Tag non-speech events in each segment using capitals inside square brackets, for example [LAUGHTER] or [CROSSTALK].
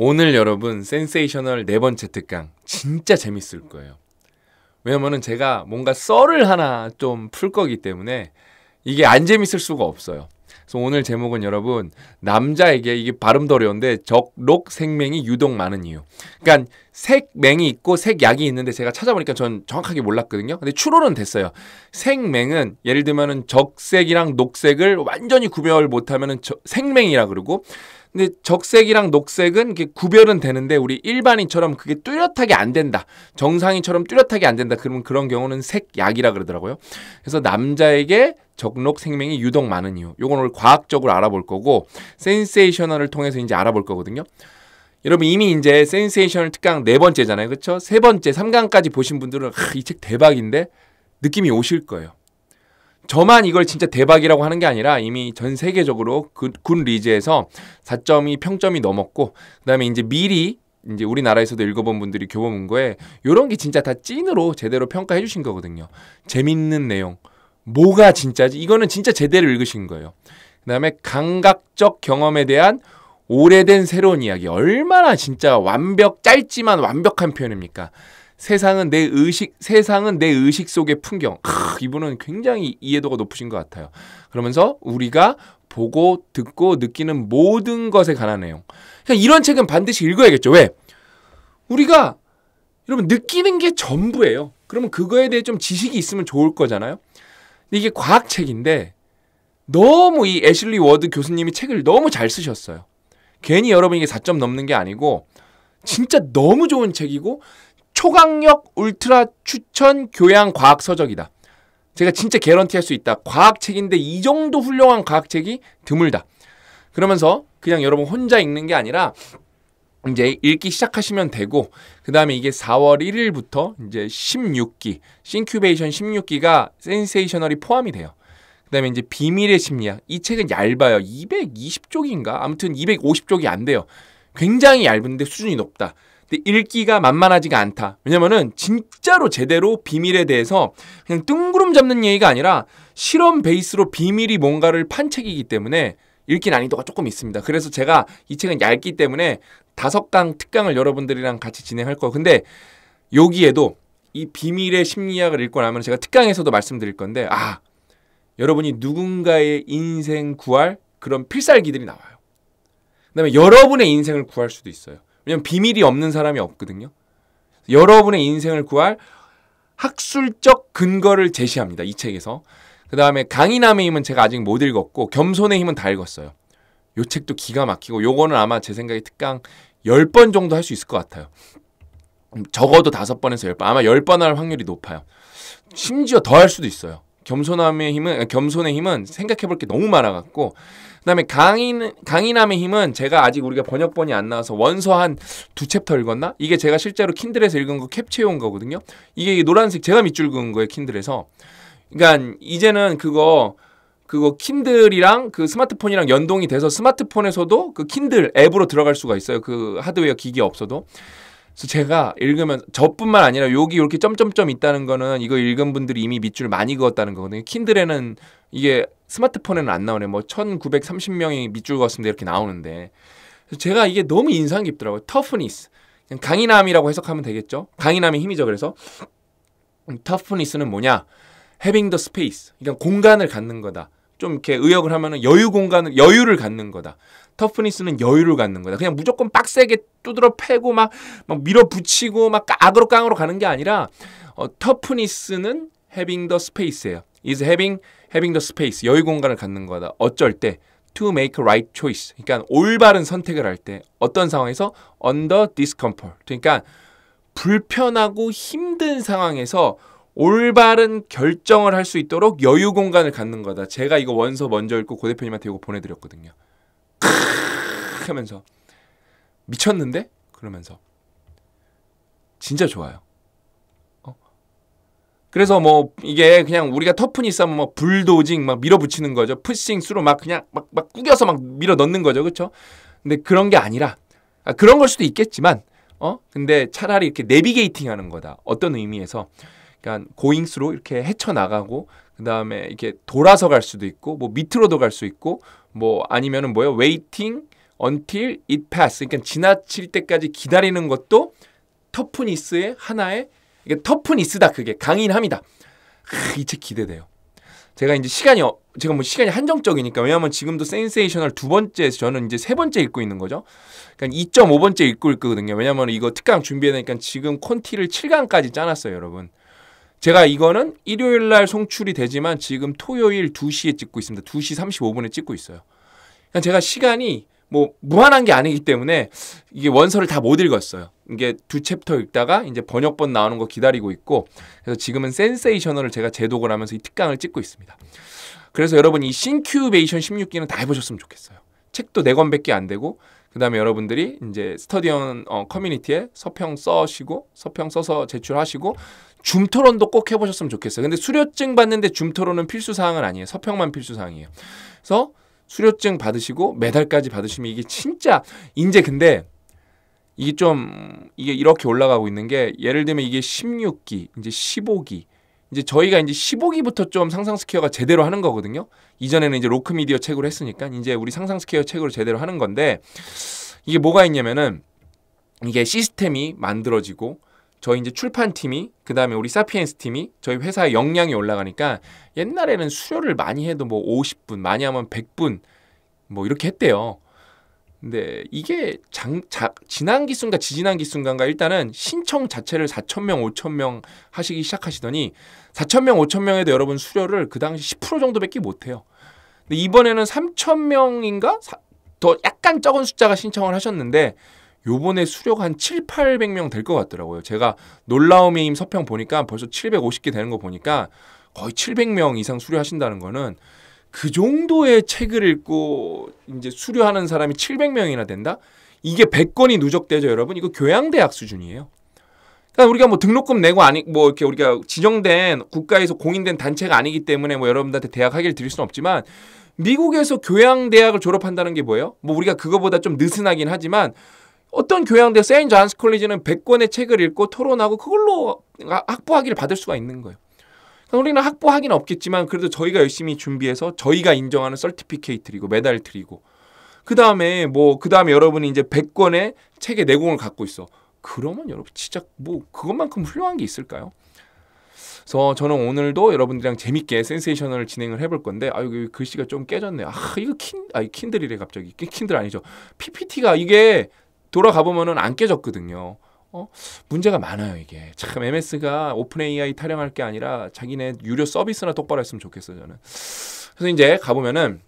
오늘 여러분 센세이셔널 네 번째 특강 진짜 재밌을 거예요. 왜냐면은 제가 뭔가 썰을 하나 좀 풀 거기 때문에 이게 안 재밌을 수가 없어요. 그래서 오늘 제목은 여러분 남자에게 이게 발음도 어려운데 적록 색맹이 유독 많은 이유. 그러니까 색맹이 있고 색약이 있는데 제가 찾아보니까 전 정확하게 몰랐거든요. 근데 추론은 됐어요. 색맹은 예를 들면은 적색이랑 녹색을 완전히 구별 못하면은 저, 생맹이라 그러고 근데 적색이랑 녹색은 이게 구별은 되는데 우리 일반인처럼 그게 뚜렷하게 안 된다. 정상인처럼 뚜렷하게 안 된다. 그러면 그런 경우는 색약이라 그러더라고요. 그래서 남자에게 적록 생명이 유독 많은 이유. 요건 오늘 과학적으로 알아볼 거고 센세이셔널을 통해서 이제 알아볼 거거든요. 여러분 이미 이제 센세이셔널 특강 네 번째잖아요. 그렇죠? 세 번째 3강까지 보신 분들은 이 책 대박인데 느낌이 오실 거예요. 저만 이걸 진짜 대박이라고 하는 게 아니라 이미 전 세계적으로 그 군 리즈에서 4점이 평점이 넘었고 그다음에 이제 미리 이제 우리나라에서도 읽어본 분들이 교보 문고에 이런 게 진짜 다 찐으로 제대로 평가해 주신 거거든요. 재밌는 내용. 뭐가 진짜지? 이거는 진짜 제대로 읽으신 거예요. 그다음에 감각적 경험에 대한 오래된 새로운 이야기. 얼마나 진짜 완벽 짧지만 완벽한 표현입니까? 세상은 내 의식, 세상은 내 의식 속의 풍경. 크, 이분은 굉장히 이해도가 높으신 것 같아요. 그러면서 우리가 보고, 듣고, 느끼는 모든 것에 관한 내용. 그러 이런 책은 반드시 읽어야겠죠. 왜? 우리가, 여러분, 느끼는 게 전부예요. 그러면 그거에 대해 좀 지식이 있으면 좋을 거잖아요. 근데 이게 과학책인데, 너무 이 애슐리 워드 교수님이 책을 너무 잘 쓰셨어요. 괜히 여러분 이게 4점 넘는 게 아니고, 진짜 너무 좋은 책이고, 초강력 울트라 추천 교양 과학 서적이다. 제가 진짜 개런티 할 수 있다. 과학책인데 이 정도 훌륭한 과학책이 드물다. 그러면서 그냥 여러분 혼자 읽는 게 아니라 이제 읽기 시작하시면 되고 그 다음에 이게 4월 1일부터 이제 16기 싱큐베이션 16기가 센세이셔널이 포함이 돼요. 그 다음에 이제 비밀의 심리학 이 책은 얇아요. 220쪽인가? 아무튼 250쪽이 안 돼요. 굉장히 얇은데 수준이 높다. 근데 읽기가 만만하지가 않다. 왜냐면은 진짜로 제대로 비밀에 대해서 그냥 뜬구름 잡는 얘기가 아니라 실험 베이스로 비밀이 뭔가를 판 책이기 때문에 읽기 난이도가 조금 있습니다. 그래서 제가 이 책은 얇기 때문에 다섯 강 특강을 여러분들이랑 같이 진행할 거예요. 근데 여기에도 이 비밀의 심리학을 읽고 나면 제가 특강에서도 말씀드릴 건데 아 여러분이 누군가의 인생 구할 그런 필살기들이 나와요. 그다음에 여러분의 인생을 구할 수도 있어요. 왜냐면 비밀이 없는 사람이 없거든요. 여러분의 인생을 구할 학술적 근거를 제시합니다. 이 책에서. 그 다음에 강인함의 힘은 제가 아직 못 읽었고 겸손의 힘은 다 읽었어요. 요 책도 기가 막히고 요거는 아마 제 생각에 특강 10번 정도 할 수 있을 것 같아요. 음, 적어도 5번에서 1번 아마 10번 할 확률이 높아요. 심지어 더 할 수도 있어요. 겸손함의 힘은 아, 겸손의 힘은 생각해 볼 게 너무 많아 갖고 그다음에 강인 강인함의 힘은 제가 아직 우리가 번역본이 안 나와서 원서 한 두 챕터 읽었나? 이게 제가 실제로 킨들에서 읽은 거 캡처해 온 거거든요. 이게 노란색 제가 밑줄 그은 거예요, 킨들에서. 그러니까 이제는 그거 그거 킨들이랑 그 스마트폰이랑 연동이 돼서 스마트폰에서도 그 킨들 앱으로 들어갈 수가 있어요. 그 하드웨어 기기 없어도. 그래서 제가 읽으면 저뿐만 아니라 여기 이렇게 점점점 있다는 거는 이거 읽은 분들이 이미 밑줄 많이 그었다는 거거든요. 킨들에는 이게 스마트폰에는 안 나오네. 뭐 1930명이 밑줄 걷습니다. 이렇게 나오는데 제가 이게 너무 인상 깊더라고요. 터프니스. 그냥 강인함이라고 해석하면 되겠죠. 강인함이 힘이죠. 그래서 터프니스는 음, 뭐냐? having the space. 그러니까 공간을 갖는 거다. 좀 이렇게 의역을 하면은 여유 공간을 여유를 갖는 거다. 터프니스는 여유를 갖는 거다. 그냥 무조건 빡세게 두드러 패고 막, 막 밀어붙이고 막 악으로 깡으로 가는 게 아니라 어, 터프니스는 having the space예요. is having having the space 여유 공간을 갖는 거다. 어쩔 때 to make a right choice 그러니까 올바른 선택을 할 때 어떤 상황에서 under discomfort 그러니까 불편하고 힘든 상황에서 올바른 결정을 할 수 있도록 여유 공간을 갖는 거다. 제가 이거 원서 먼저 읽고 고 대표님한테 이거 보내드렸거든요. 크으 하면서 미쳤는데? 그러면서 진짜 좋아요. 그래서 뭐 이게 그냥 우리가 터프니 싸면 막 뭐 불도징 막 밀어붙이는 거죠. 푸싱 스로막 그냥 막막 막 구겨서 막 밀어 넣는 거죠. 그렇죠? 근데 그런 게 아니라 아, 그런 걸 수도 있겠지만 어? 근데 차라리 이렇게 내비게이팅 하는 거다. 어떤 의미에서 그러니까 고잉스로 이렇게 헤쳐 나가고 그다음에 이렇게 돌아서 갈 수도 있고 뭐 밑으로도 갈 수 있고 뭐 아니면은 뭐예요? 웨이팅 t i n g until it pass. 그러니까 지나칠 때까지 기다리는 것도 터프니스의 하나의 이게 터프니스다 그게 강인함이다. 이제 기대돼요. 제가 이제 시간이 어, 제가 뭐 시간이 한정적이니까 왜냐하면 지금도 센세이셔널 두 번째에서 저는 이제 세 번째 읽고 있는 거죠. 그러니까 2.5번째 읽고 있거든요. 왜냐하면 이거 특강 준비해야 되니까 지금 콘티를 7강까지 짜놨어요, 여러분. 제가 이거는 일요일 날 송출이 되지만 지금 토요일 2시에 찍고 있습니다. 2시 35분에 찍고 있어요. 그러니까 제가 시간이 뭐 무한한 게 아니기 때문에 이게 원서를 다 못 읽었어요. 이게 두 챕터 읽다가 이제 번역본 나오는 거 기다리고 있고 그래서 지금은 센세이셔널을 제가 제독을 하면서 이 특강을 찍고 있습니다. 그래서 여러분 이 신큐베이션 16기는 다 해보셨으면 좋겠어요. 책도 4권밖에 안 되고 그 다음에 여러분들이 이제 스터디언 어, 커뮤니티에 서평 써시고 서평 써서 제출하시고 줌 토론도 꼭 해보셨으면 좋겠어요. 근데 수료증 받는데 줌 토론은 필수 사항은 아니에요. 서평만 필수 사항이에요. 그래서 수료증 받으시고 메달까지 받으시면 이게 진짜 이제 근데 이게 좀 이게 이렇게 올라가고 있는 게 예를 들면 이게 16기, 이제 15기. 이제 저희가 이제 15기부터 좀 상상 스퀘어가 제대로 하는 거거든요. 이전에는 이제 로크 미디어 책으로 했으니까 이제 우리 상상 스퀘어 책으로 제대로 하는 건데 이게 뭐가 있냐면은 이게 시스템이 만들어지고 저희 이제 출판팀이 그다음에 우리 사피엔스 팀이 저희 회사의 역량이 올라가니까 옛날에는 수료를 많이 해도 뭐 50분 많이 하면 100분 뭐 이렇게 했대요. 근데 이게 장, 자, 지난 기순가 지지난 기순가인가 일단은 신청 자체를 4천 명, 5천 명 하시기 시작하시더니 4천 명, 5천 명에도 여러분 수료를 그 당시 10% 정도밖에 못 해요. 근데 이번에는 3천 명인가 더 약간 적은 숫자가 신청을 하셨는데 요번에 수료가 한 7, 800명 될 것 같더라고요. 제가 놀라움의 힘 서평 보니까 벌써 750개 되는 거 보니까 거의 700명 이상 수료하신다는 거는 그 정도의 책을 읽고 이제 수료하는 사람이 700명이나 된다? 이게 100건이 누적되죠, 여러분. 이거 교양대학 수준이에요. 그러니까 우리가 뭐 등록금 내고 아니 뭐 이렇게 우리가 지정된 국가에서 공인된 단체가 아니기 때문에 뭐 여러분들한테 대학 학위를 드릴 수는 없지만 미국에서 교양 대학을 졸업한다는 게 뭐예요? 뭐 우리가 그거보다 좀 느슨하긴 하지만 어떤 교양대 세인 존스 콜리지는 100권의 책을 읽고 토론하고 그걸로 학부 학위를 받을 수가 있는 거예요. 그러니까 우리는 학부 학위는 없겠지만 그래도 저희가 열심히 준비해서 저희가 인정하는 설티피케이트리고 메달 드리고 그 다음에 뭐 그 다음에 여러분이 이제 100권의 책의 내공을 갖고 있어. 그러면 여러분 진짜 뭐 그것만큼 훌륭한 게 있을까요? 그래서 저는 오늘도 여러분들이랑 재밌게 센세이셔널을 진행을 해볼 건데 아 여기 글씨가 좀 깨졌네요. 아 이거 킨 아이 킨들이래 갑자기 킨들 아니죠. PPT가 이게 돌아가 보면은 안 깨졌거든요. 어? 문제가 많아요 이게 참 MS가 오픈 AI 타령할 게 아니라 자기네 유료 서비스나 똑바로 했으면 좋겠어 저는 그래서 이제 가보면은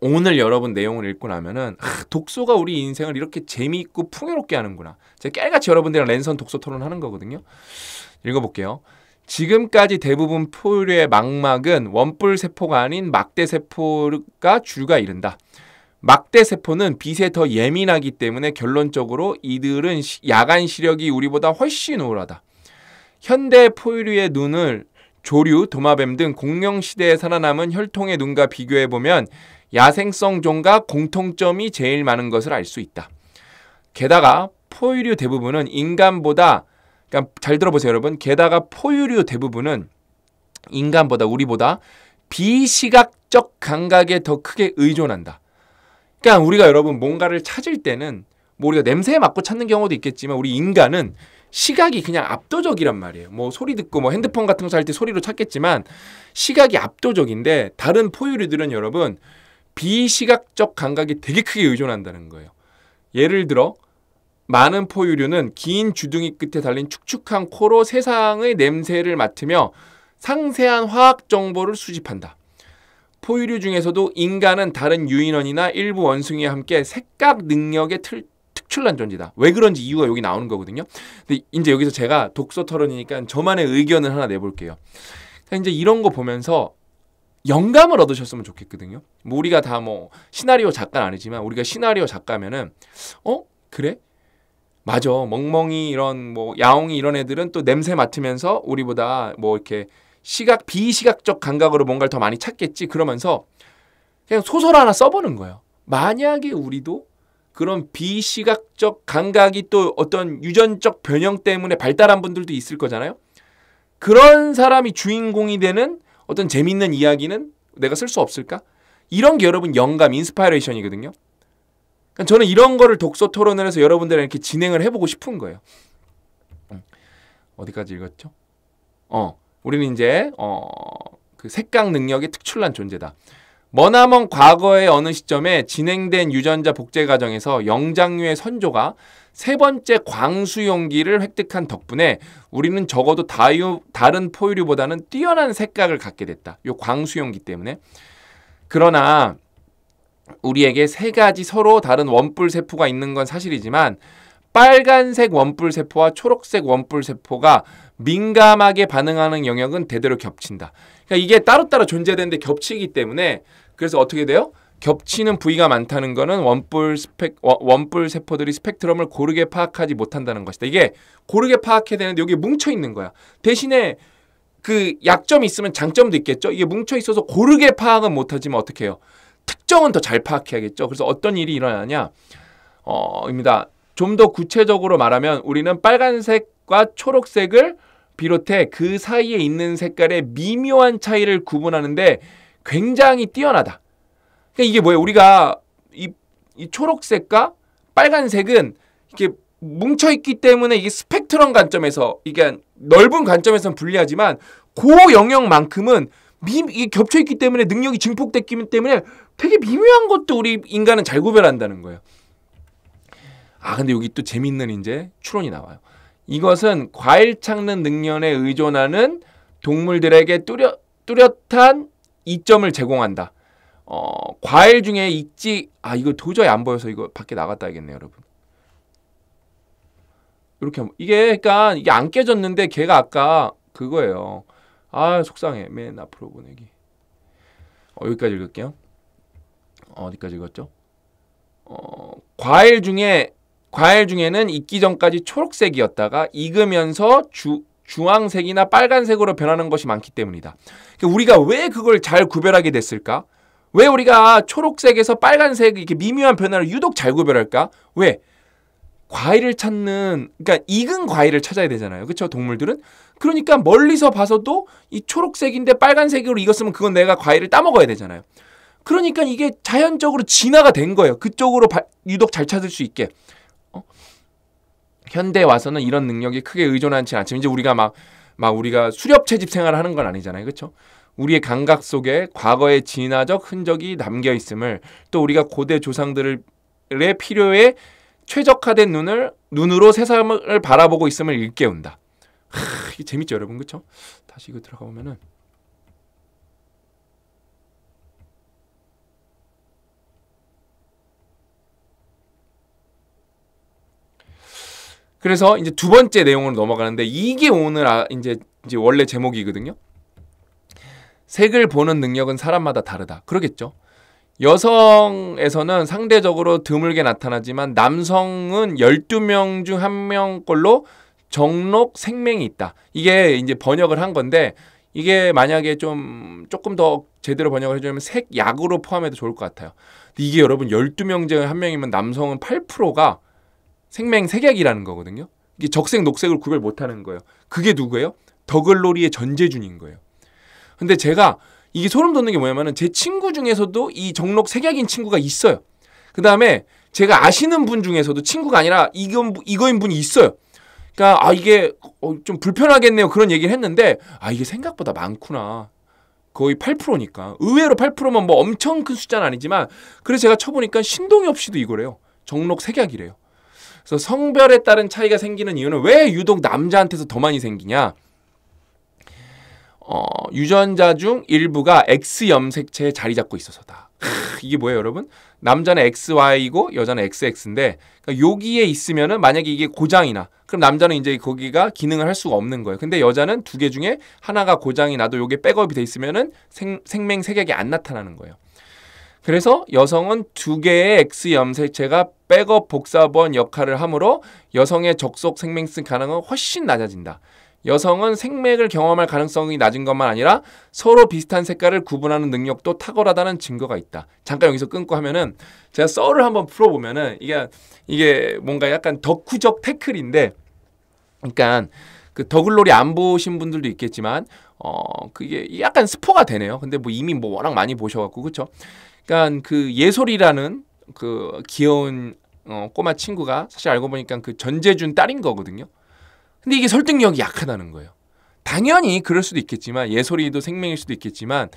오늘 여러분 내용을 읽고 나면은 아, 독서가 우리 인생을 이렇게 재미있고 풍요롭게 하는구나. 제가 깨같이 여러분들이랑 랜선 독서 토론하는 거거든요. 읽어볼게요. 지금까지 대부분 포유류의 망막은 원뿔 세포가 아닌 막대 세포가 줄과 이른다. 막대 세포는 빛에 더 예민하기 때문에 결론적으로 이들은 야간 시력이 우리보다 훨씬 우월하다. 현대 포유류의 눈을 조류, 도마뱀 등 공룡 시대에 살아남은 혈통의 눈과 비교해 보면 야생성 종과 공통점이 제일 많은 것을 알 수 있다. 게다가 포유류 대부분은 인간보다 그러니까 잘 들어보세요, 여러분. 게다가 포유류 대부분은 인간보다 우리보다 비시각적 감각에 더 크게 의존한다. 그러니까 우리가 여러분 뭔가를 찾을 때는 뭐 우리가 냄새에 맞고 찾는 경우도 있겠지만 우리 인간은 시각이 그냥 압도적이란 말이에요. 뭐 소리 듣고 뭐 핸드폰 같은 거 살 때 소리로 찾겠지만 시각이 압도적인데 다른 포유류들은 여러분 비시각적 감각이 되게 크게 의존한다는 거예요. 예를 들어 많은 포유류는 긴 주둥이 끝에 달린 축축한 코로 세상의 냄새를 맡으며 상세한 화학 정보를 수집한다. 포유류 중에서도 인간은 다른 유인원이나 일부 원숭이와 함께 색각 능력의 틀, 특출난 존재다. 왜 그런지 이유가 여기 나오는 거거든요. 근데 이제 여기서 제가 독서 토론이니까 저만의 의견을 하나 내볼게요. 이제 이런 거 보면서 영감을 얻으셨으면 좋겠거든요. 뭐 우리가 다 뭐 시나리오 작가는 아니지만 우리가 시나리오 작가면은 어 그래 맞아 멍멍이 이런 뭐 야옹이 이런 애들은 또 냄새 맡으면서 우리보다 뭐 이렇게 시각 비시각적 감각으로 뭔가를 더 많이 찾겠지 그러면서 그냥 소설 하나 써보는 거예요. 만약에 우리도 그런 비시각적 감각이 또 어떤 유전적 변형 때문에 발달한 분들도 있을 거잖아요. 그런 사람이 주인공이 되는 어떤 재밌는 이야기는 내가 쓸 수 없을까? 이런 게 여러분 영감, 인스파이레이션이거든요. 그러니까 저는 이런 거를 독서 토론을 해서 여러분들이랑 이렇게 진행을 해보고 싶은 거예요. 음. 어디까지 읽었죠? 어. 우리는 이제 어, 그 색강 능력이 특출난 존재다. 머나먼 과거의 어느 시점에 진행된 유전자 복제 과정에서 영장류의 선조가 세 번째 광수용기를 획득한 덕분에 우리는 적어도 다유, 다른 포유류보다는 뛰어난 색각을 갖게 됐다. 요 광수용기 때문에. 그러나 우리에게 세 가지 서로 다른 원뿔 세포가 있는 건 사실이지만 빨간색 원뿔 세포와 초록색 원뿔 세포가 민감하게 반응하는 영역은 대대로 겹친다. 그러니까 이게 따로따로 존재되는데 겹치기 때문에 그래서 어떻게 돼요? 겹치는 부위가 많다는 것은 원뿔 스펙 원뿔 세포들이 스펙트럼을 고르게 파악하지 못한다는 것이다. 이게 고르게 파악해야 되는데 여기 뭉쳐 있는 거야. 대신에 그 약점이 있으면 장점도 있겠죠. 이게 뭉쳐 있어서 고르게 파악은 못하지만 어떻게 해요? 특정은 더 잘 파악해야겠죠. 그래서 어떤 일이 일어나냐? 어,입니다. 좀 더 구체적으로 말하면 우리는 빨간색과 초록색을 비롯해 그 사이에 있는 색깔의 미묘한 차이를 구분하는데 굉장히 뛰어나다. 그러니까 이게 뭐예요? 우리가 이, 이 초록색과 빨간색은 이렇게 뭉쳐있기 때문에 이게 스펙트럼 관점에서 이게 넓은 관점에서는 불리하지만 그 영역만큼은 미, 겹쳐있기 때문에 능력이 증폭됐기 때문에 되게 미묘한 것도 우리 인간은 잘 구별한다는 거예요. 아 근데 여기 또 재밌는 이제 추론이 나와요. 이것은 과일 찾는 능력에 의존하는 동물들에게 뚜렷, 뚜렷한 이점을 제공한다. 어, 과일 중에 있지 아 이거 도저히 안 보여서 이거 밖에 나갔다 야겠네요 여러분. 이렇게 이게 그러니까 이게 안 깨졌는데 걔가 아까 그거예요. 아 속상해 맨 앞으로 보내기. 어, 여기까지 읽을게요. 어, 어디까지 읽었죠? 어, 과일 중에 과일 중에는 익기 전까지 초록색이었다가 익으면서 주, 주황색이나 빨간색으로 변하는 것이 많기 때문이다. 그러니까 우리가 왜 그걸 잘 구별하게 됐을까? 왜 우리가 초록색에서 빨간색 이렇게 미묘한 변화를 유독 잘 구별할까? 왜? 과일을 찾는 그러니까 익은 과일을 찾아야 되잖아요. 그렇죠? 동물들은. 그러니까 멀리서 봐서도 이 초록색인데 빨간색으로 익었으면 그건 내가 과일을 따 먹어야 되잖아요. 그러니까 이게 자연적으로 진화가 된 거예요. 그쪽으로 바, 유독 잘 찾을 수 있게. 현대에 와서는 이런 능력이 크게 의존하지 않지만 이제 우리가 막, 막 우리가 수렵채집 생활을 하는 건 아니잖아요. 그렇죠? 우리의 감각 속에 과거의 진화적 흔적이 남겨 있음을 또 우리가 고대 조상들의 필요에 최적화된 눈을 눈으로 세상을 바라보고 있음을 일깨운다. 하, 이게 재밌죠, 여러분, 그렇죠? 다시 이거 들어가 보면은 그래서 이제 두 번째 내용으로 넘어가는데 이게 오늘 아, 이제 이제 원래 제목이거든요. 색을 보는 능력은 사람마다 다르다. 그러겠죠. 여성에서는 상대적으로 드물게 나타나지만 남성은 12명 중 1명꼴로 정록 생명이 있다. 이게 이제 번역을 한 건데 이게 만약에 좀 조금 더 제대로 번역을 해주면 색 약으로 포함해도 좋을 것 같아요. 이게 여러분 12명 중 1명이면 남성은 8%가 생맹색약이라는 거거든요. 이게 적색 녹색을 구별 못하는 거예요. 그게 누구예요? 더글로리의 전재준인 거예요. 근데 제가 이게 소름 돋는 게 뭐냐면은 제 친구 중에서도 이 정록 색약인 친구가 있어요. 그 다음에 제가 아시는 분 중에서도 친구가 아니라 이건 이거인 분이 있어요. 그러니까 아 이게 어, 좀 불편하겠네요 그런 얘기를 했는데 아 이게 생각보다 많구나. 거의 8%니까 의외로 8%면 뭐 엄청 큰 숫자는 아니지만 그래서 제가 쳐보니까 신동엽 씨도 이거래요. 정록 색약이래요. 그래서 성별에 따른 차이가 생기는 이유는 왜 유독 남자한테서 더 많이 생기냐? 어, 유전자 중 일부가 X 염색체에 자리 잡고 있어서다. 크, 이게 뭐예요, 여러분? 남자는 XY이고 여자는 XX인데 그러니까 여기에 있으면은 만약에 이게 고장이나 그럼 남자는 이제 거기가 기능을 할 수가 없는 거예요. 근데 여자는 두 개 중에 하나가 고장이 나도 요게 백업이 돼 있으면은 생, 명맹 색약이 안 나타나는 거예요. 그래서 여성은 두 개의 X 염색체가 백업 복사본 역할을 하므로 여성의 적속 생명성 가능은 훨씬 낮아진다. 여성은 생맥을 경험할 가능성이 낮은 것만 아니라 서로 비슷한 색깔을 구분하는 능력도 탁월하다는 증거가 있다. 잠깐 여기서 끊고 하면은 제가 썰을 한번 풀어보면은 이게 이게 뭔가 약간 덕후적 태클인데, 그러니까 그 더글로리 안 보신 분들도 있겠지만 어 그게 약간 스포가 되네요. 근데 뭐 이미 뭐 워낙 많이 보셔갖고 그쵸? 그러니까 그 예솔이라는 그 귀여운 어, 꼬마 친구가 사실 알고 보니까 그 전재준 딸인 거거든요. 근데 이게 설득력이 약하다는 거예요. 당연히 그럴 수도 있겠지만 예솔이도 생명일 수도 있겠지만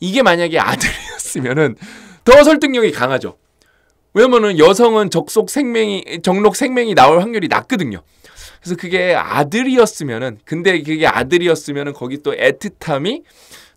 이게 만약에 아들이었으면은 더 설득력이 강하죠. 왜냐면은 여성은 적속 생명이 정록 생명이 나올 확률이 낮거든요. 그래서 그게 아들이었으면은 근데 그게 아들이었으면은 거기 또 애틋함이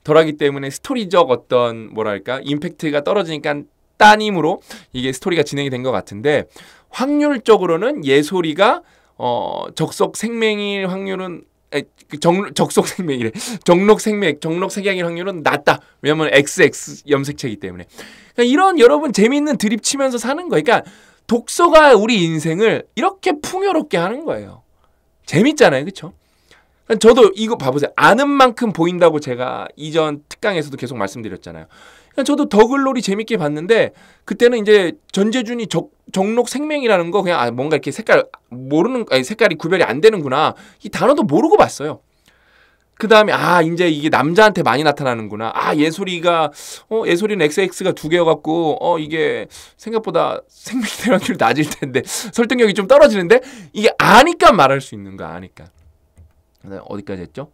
덜하기 때문에 스토리적 어떤 뭐랄까 임팩트가 떨어지니까 따님으로 이게 스토리가 진행이 된 것 같은데 확률적으로는 예솔이가 어적속 생명일 확률은 에, 그 정, 적속 생명이래 정록 생맥, 정록 색양일 확률은 낮다. 왜냐면 XX 염색체이기 때문에. 그러니까 이런 여러분 재미있는 드립 치면서 사는 거예요. 그러니까 독서가 우리 인생을 이렇게 풍요롭게 하는 거예요. 재밌잖아요. 그렇죠? 저도 이거 봐보세요. 아는 만큼 보인다고 제가 이전 특강에서도 계속 말씀드렸잖아요. 그러니까 저도 더글놀이 재밌게 봤는데 그때는 이제 전재준이 적, 정록 생명이라는 거 그냥 아, 뭔가 이렇게 색깔 모르는 아니, 색깔이 구별이 안 되는구나 이 단어도 모르고 봤어요. 그 다음에 아 이제 이게 남자한테 많이 나타나는구나. 아 예솔이가 어 예솔이는 XX가 두 개여갖고 어 이게 생각보다 생명 [LAUGHS] 대란률 낮을 텐데 설득력이 좀 떨어지는데 이게 아니까 말할 수 있는 거야 아니까. 네, 어디까지 했죠?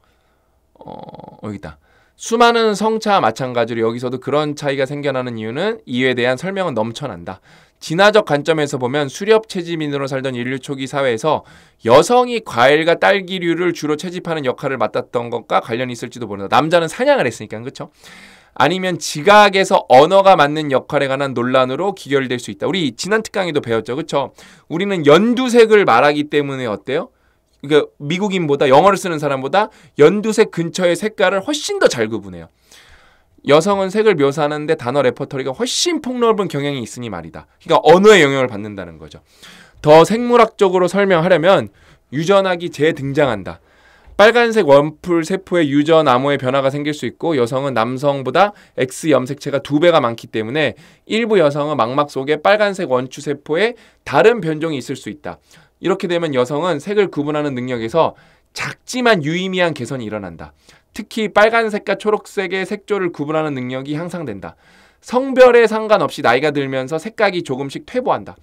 어 여기다. 있 수많은 성차와 마찬가지로 여기서도 그런 차이가 생겨나는 이유는 이에 대한 설명은 넘쳐난다. 진화적 관점에서 보면 수렵 채집인으로 살던 인류 초기 사회에서 여성이 과일과 딸기류를 주로 채집하는 역할을 맡았던 것과 관련이 있을지도 모른다. 남자는 사냥을 했으니까 그렇죠? 아니면 지각에서 언어가 맞는 역할에 관한 논란으로 귀결될수 있다. 우리 지난 특강에도 배웠죠. 그렇죠? 우리는 연두색을 말하기 때문에 어때요? 그러니까 미국인보다 영어를 쓰는 사람보다 연두색 근처의 색깔을 훨씬 더 잘 구분해요. 여성은 색을 묘사하는데 단어 레퍼토리가 훨씬 폭넓은 경향이 있으니 말이다. 그러니까 언어의 영향을 받는다는 거죠. 더 생물학적으로 설명하려면 유전학이 재등장한다. 빨간색 원풀 세포의 유전 암호의 변화가 생길 수 있고 여성은 남성보다 X 염색체가 두 배가 많기 때문에 일부 여성은 망막 속에 빨간색 원추 세포에 다른 변종이 있을 수 있다. 이렇게 되면 여성은 색을 구분하는 능력에서 작지만 유의미한 개선이 일어난다. 특히 빨간색과 초록색의 색조를 구분하는 능력이 향상된다. 성별에 상관없이 나이가 들면서 색깔이 조금씩 퇴보한다.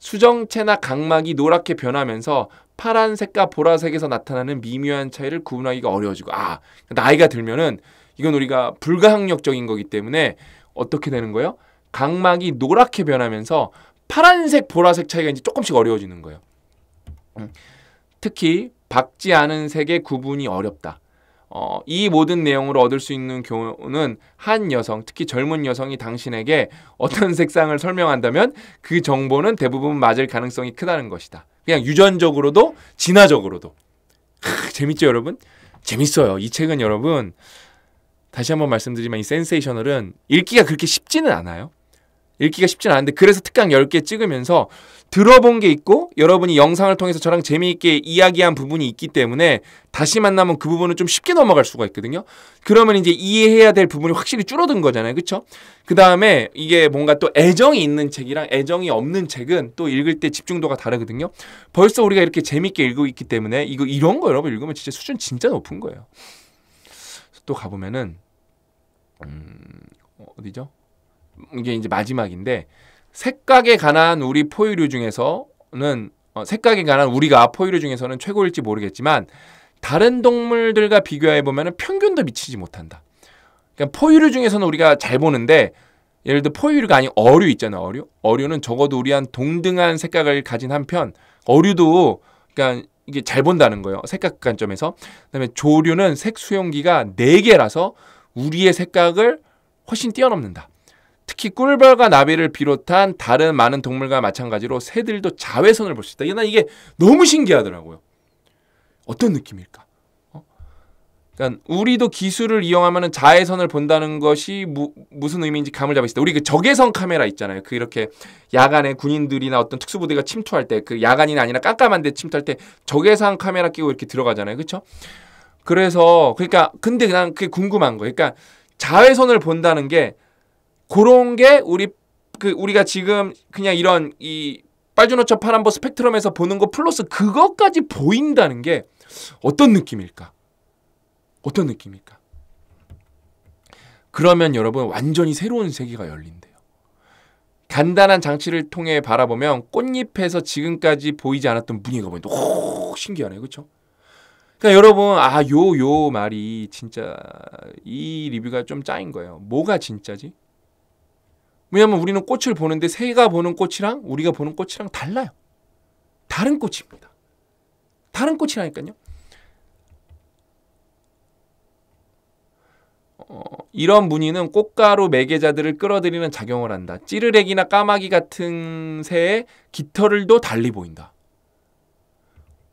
수정체나 각막이 노랗게 변하면서 파란색과 보라색에서 나타나는 미묘한 차이를 구분하기가 어려워지고 아 나이가 들면은 이건 우리가 불가항력적인 거기 때문에 어떻게 되는 거예요? 각막이 노랗게 변하면서 파란색 보라색 차이가 이제 조금씩 어려워지는 거예요. 음. 특히 밝지 않은 색의 구분이 어렵다. 어, 이 모든 내용을 얻을 수 있는 교훈은 한 여성, 특히 젊은 여성이 당신에게 어떤 [LAUGHS] 색상을 설명한다면 그 정보는 대부분 맞을 가능성이 크다는 것이다. 그냥 유전적으로도 진화적으로도. 크, 재밌죠, 여러분? 재밌어요. 이 책은 여러분 다시 한번 말씀드리지만 이 센세이셔널은 읽기가 그렇게 쉽지는 않아요. 읽기가 쉽진 않은데 그래서 특강 10개 찍으면서 들어본 게 있고 여러분이 영상을 통해서 저랑 재미있게 이야기한 부분이 있기 때문에 다시 만나면 그 부분은 좀 쉽게 넘어갈 수가 있거든요. 그러면 이제 이해해야 될 부분이 확실히 줄어든 거잖아요. 그쵸? 그 다음에 이게 뭔가 또 애정이 있는 책이랑 애정이 없는 책은 또 읽을 때 집중도가 다르거든요. 벌써 우리가 이렇게 재밌게 읽고 있기 때문에 이거 이런 거 여러분 읽으면 진짜 수준 진짜 높은 거예요. 또 가보면은 음, 어, 어디죠? 이게 이제 마지막인데 색각에 관한 우리 포유류 중에서는 어, 색각에 관한 우리가 포유류 중에서는 최고일지 모르겠지만 다른 동물들과 비교해 보면 평균도 미치지 못한다. 그러니까 포유류 중에서는 우리가 잘 보는데 예를 들어 포유류가 아닌 어류 있잖아요. 어류. 어류는 적어도 우리한 동등한 색각을 가진 한편 어류도 그러니까 이게 잘 본다는 거예요. 색각 관점에서. 그다음에 조류는 색 수용기가 4개라서 우리의 색각을 훨씬 뛰어넘는다. 특히 꿀벌과 나비를 비롯한 다른 많은 동물과 마찬가지로 새들도 자외선을 볼 수 있다. 나 이게 너무 신기하더라고요. 어떤 느낌일까? 어? 그러니까 우리도 기술을 이용하면 자외선을 본다는 것이 무, 무슨 의미인지 감을 잡을 수있 우리 그 적외선 카메라 있잖아요. 그 이렇게 야간에 군인들이나 어떤 특수부대가 침투할 때 그 야간이 아니라 깜깜한데 침투할 때 적외선 카메라 끼고 이렇게 들어가잖아요. 그렇죠? 그래서 그러니까 근데 난 그게 궁금한 거예요. 그러니까 자외선을 본다는 게 그런 게 우리 그 우리가 지금 그냥 이런 이 빨주노초 파란보 스펙트럼에서 보는 거 플러스 그것까지 보인다는 게 어떤 느낌일까? 어떤 느낌일까? 그러면 여러분 완전히 새로운 세계가 열린대요. 간단한 장치를 통해 바라보면 꽃잎에서 지금까지 보이지 않았던 무늬가 보인다. 오, 신기하네. 그렇죠? 그러니까 여러분 아 요 요 말이 진짜 이 리뷰가 좀 짜인 거예요. 뭐가 진짜지? 왜냐하면 우리는 꽃을 보는데 새가 보는 꽃이랑 우리가 보는 꽃이랑 달라요. 다른 꽃입니다. 다른 꽃이라니까요. 어, 이런 무늬는 꽃가루 매개자들을 끌어들이는 작용을 한다. 찌르레기나 까마귀 같은 새의 깃털을도 달리 보인다.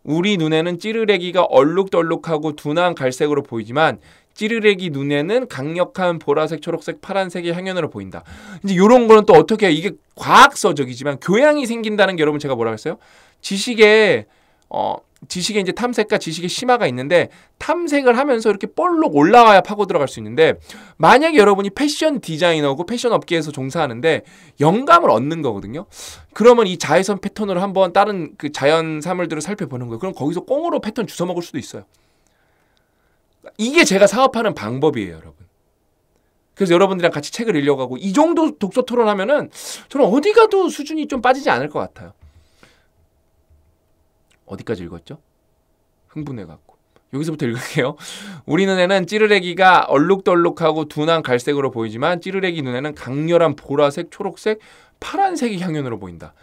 우리 눈에는 찌르레기가 얼룩덜룩하고 둔한 갈색으로 보이지만 찌르레기 눈에는 강력한 보라색, 초록색, 파란색의 향연으로 보인다. 이제 이런 거는 또 어떻게 이게 과학서적이지만 교양이 생긴다는 게 여러분 제가 뭐라 했어요? 지식의 어 지식의 이제 탐색과 지식의 심화가 있는데 탐색을 하면서 이렇게 볼록 올라와야 파고 들어갈 수 있는데 만약에 여러분이 패션 디자이너고 패션 업계에서 종사하는데 영감을 얻는 거거든요. 그러면 이 자외선 패턴으로 한번 다른 그 자연 사물들을 살펴보는 거예요. 그럼 거기서 꽁으로 패턴 주워 먹을 수도 있어요. 이게 제가 사업하는 방법이에요, 여러분. 그래서 여러분들이랑 같이 책을 읽려가 고이 정도 독서 토론하면은 저는 어디 가도 수준이 좀 빠지지 않을 것 같아요. 어디까지 읽었죠? 흥분해갖고. 여기서부터 읽을게요. [LAUGHS] 우리 눈에는 찌르레기가 얼룩덜룩하고 둔한 갈색으로 보이지만 찌르레기 눈에는 강렬한 보라색, 초록색, 파란색이 향연으로 보인다.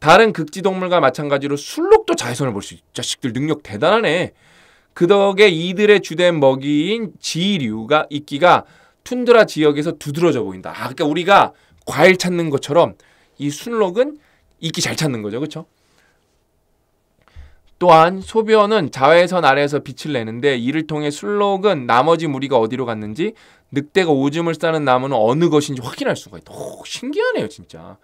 다른 극지동물과 마찬가지로 술록도 자외선을 볼 수있 자식들 능력 대단하네. 그 덕에 이들의 주된 먹이인 지류가 있기가 툰드라 지역에서 두드러져 보인다. 아, 그러니까 우리가 과일 찾는 것처럼 이 순록은 이끼 잘 찾는 거죠. 그렇죠? 또한 소변은 자외선 아래에서 빛을 내는데 이를 통해 순록은 나머지 무리가 어디로 갔는지 늑대가 오줌을 싸는 나무는 어느 것인지 확인할 수가 있다. 오, 신기하네요, 진짜.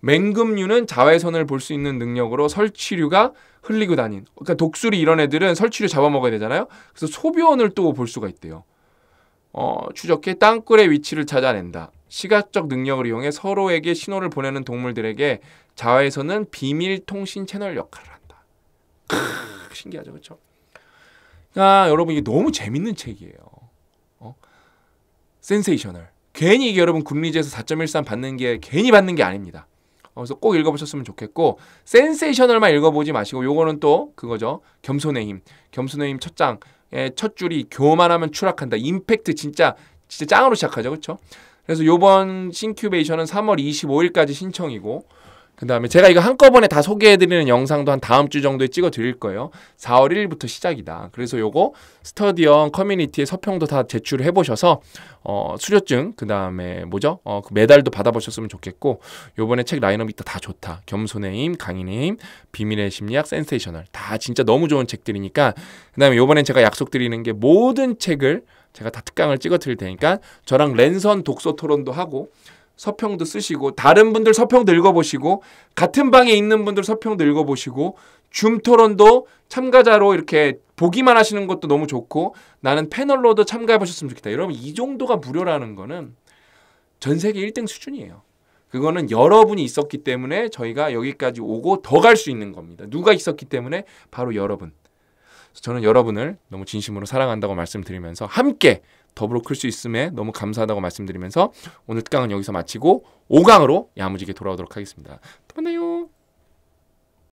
맹금류는 자외선을 볼 수 있는 능력으로 설치류가 흘리고 다닌 그러니까 독수리 이런 애들은 설치류 잡아먹어야 되잖아요. 그래서 소변을 또 볼 수가 있대요. 어, 추적해 땅굴의 위치를 찾아낸다. 시각적 능력을 이용해 서로에게 신호를 보내는 동물들에게 자외선은 비밀 통신 채널 역할을 한다. 크, 신기하죠, 그렇죠? 아, 여러분 이게 너무 재밌는 책이에요. 어? 센세이셔널. 괜히 이게 여러분 국리제에서 4.13 받는 게 괜히 받는 게 아닙니다. 어, 그래서 꼭 읽어보셨으면 좋겠고 센세이셔널만 읽어보지 마시고 요거는 또 그거죠. 겸손의 힘. 겸손의 힘 첫 장의 예, 첫 줄이 교만하면 추락한다. 임팩트 진짜 진짜 짱으로 시작하죠. 그렇죠? 그래서 요번 신큐베이션은 3월 25일까지 신청이고 그 다음에 제가 이거 한꺼번에 다 소개해드리는 영상도 한 다음 주 정도에 찍어드릴 거예요. 4월 1일부터 시작이다. 그래서 요거 스터디언 커뮤니티에 서평도 다 제출을 해보셔서 어, 수료증 그 다음에 뭐죠? 어, 그 메달도 받아보셨으면 좋겠고 요번에 책 라인업이 다, 다 좋다. 겸손의 힘, 강인의 힘, 비밀의 심리학, 센세이셔널 다 진짜 너무 좋은 책들이니까 그 다음에 요번엔 제가 약속드리는 게 모든 책을 제가 다 특강을 찍어드릴 테니까 저랑 랜선 독서 토론도 하고 서평도 쓰시고 다른 분들 서평도 읽어보시고 같은 방에 있는 분들 서평도 읽어보시고 줌 토론도 참가자로 이렇게 보기만 하시는 것도 너무 좋고 나는 패널로도 참가해보셨으면 좋겠다. 여러분 이 정도가 무료라는 거는 전 세계 1등 수준이에요. 그거는 여러분이 있었기 때문에 저희가 여기까지 오고 더 갈 수 있는 겁니다. 누가 있었기 때문에 바로 여러분. 저는 여러분을 너무 진심으로 사랑한다고 말씀드리면서 함께 더불어 클 수 있음에 너무 감사하다고 말씀드리면서 오늘 특강은 여기서 마치고 5강으로 야무지게 돌아오도록 하겠습니다. 또 만나요.